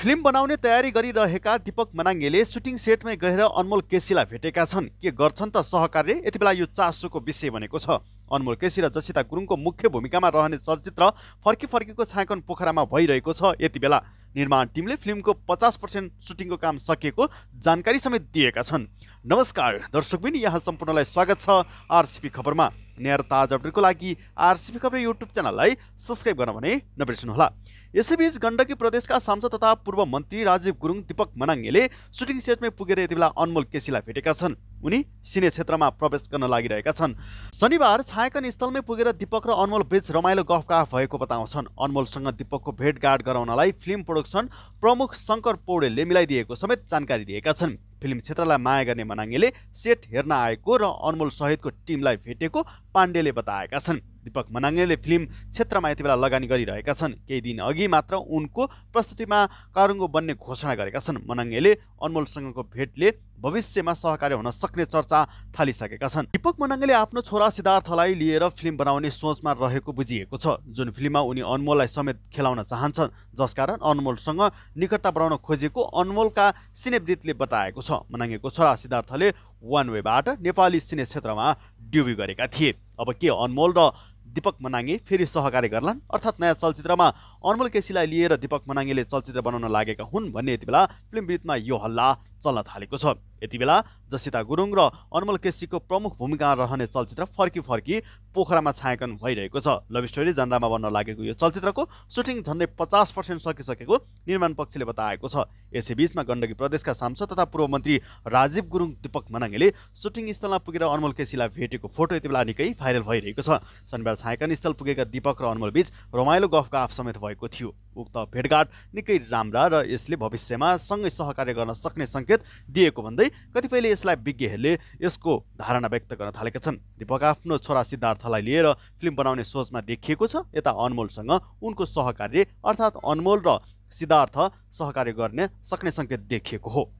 film बनाउने तयारी गरिरहेका दीपक मनाङ्गेले सुटिङ सेटमै गएर अनमोल केसीलाई भेटेका छन् के गर्छन् त सहकार्य यति बेला यो चासोको विषय बनेको छ अनमोल केसी र जसिता गुरुङको मुख्य भूमिकामा रहने चलचित्र फर्की फर्कीको छायाङ्कन पोखरामा भइरहेको छ यति बेला निर्माण टिमले फिल्मको पचास पर्सेन्ट सुटिङको काम सकिएको जानकारी समेत दिएका छन् नमस्कार दर्शकबिन यहाँ सम्पूर्णलाई स्वागत छ आरसिपी खबरमा नेहर ताज अपडेटको लागि आरसिपी खबर युट्युब च्यानललाई सब्सक्राइब गर्न भने नबिर्सनुहोला यसैबीच गण्डकी प्रदेशका सांसद तथा पूर्व मन्त्री राजीव गुरुङ दिपक मनाङ्गेले सुटिङ सेटमै पुगेर यति बेला अनमोल केसीलाई भेटेका छन् उनी सिने क्षेत्रमा प्रवेश गर्न लागिरहेका छन् शनिबार छायाकन स्थलमै पुगेर दिपक र अनमोल बीच रमाइलो गफका भएको बताउँछन् अनमोलसँग दिपकको भेटघाट गराउनलाई फिल्म प्रोडक्सन प्रमुख शङ्कर पौडेलले मिलाइदिएको समेत जानकारी दिएका छन् फिल्म क्षेत्रलाई माया गर्ने मनाङ्गेले सेट हेर्न आएको र अनमोल सहितको टिमलाई भेटेको पाण्डेले बताएका छन् दीपक मनाङ्गेले फिल्म क्षेत्रमा यति बेला लगानी गरिरहेका छन् केही दिन अघि मात्र उनको प्रस्तुतिमा कारुङ्गो बन्ने घोषणा गरेका छन् मनाङ्गेले अनमोलसँगको भेटले भविष्यमा सहकार्य हुन सक्ने चर्चा थालिसकेका छन् दीपक मनाङ्गेले आफ्नो छोरा सिद्धार्थलाई लिएर फिल्म बनाउने सोचमा रहेको बुझिएको छ जुन फिल्ममा उनी अनमोललाई समेत खेलाउन चाहन्छन् जसकारण अनमोलसँग निकटता बनाउन खोजेको अनमोलका सिनेवृत्तले बताएको छ मनाङ्गेको छोरा सिद्धार्थले वान वेबाट नेपाली सिने क्षेत्रमा ड्युबी गरेका थिए अब के अनमोल र दिपक मनाङ्गे फेरि सहकार्य गर्लान् अर्थात् नयाँ चलचित्रमा अनमोल केसीलाई लिएर दिपक मनाङ्गेले चलचित्र बनाउन लागेका हुन् भन्ने यति बेला फिल्म यो हल्ला चल्न थालेको छ यति बेला जसिता गुरुङ र अनमल केसीको प्रमुख भूमिका रहने चलचित्र फर्की फर्की पोखरामा छायाङ्कन भइरहेको छ लभ स्टोरी जनरामा बन्न लागेको यो चलचित्रको सुटिङ झन्डै पचास पर्सेन्ट सकिसकेको निर्माण पक्षले बताएको छ यसैबीचमा गण्डकी प्रदेशका सांसद तथा पूर्व मन्त्री राजीव गुरुङ दीपक मनाङेले सुटिङ स्थलमा पुगेर अनमल केसीलाई भेटेको फोटो यति बेला निकै भाइरल भइरहेको छ शनिबार छायाङ्कन स्थल पुगेका दीपक र अनमल बीच रमाइलो गफ गफ समेत भएको थियो उक्त भेटघाट निकै राम्रा र यसले भविष्यमा सँगै सहकार्य गर्न सक्ने सङ्केत दिएको भन्दै कतिपयले यसलाई विज्ञहरूले यसको धारणा व्यक्त गर्न थालेका छन् दिपक आफ्नो छोरा सिद्धार्थलाई लिएर फिल्म बनाउने सोचमा देखिएको छ यता अनमोलसँग उनको सहकार्य अर्थात् अनमोल र सिद्धार्थ सहकार्य गर्ने सक्ने सङ्केत देखिएको हो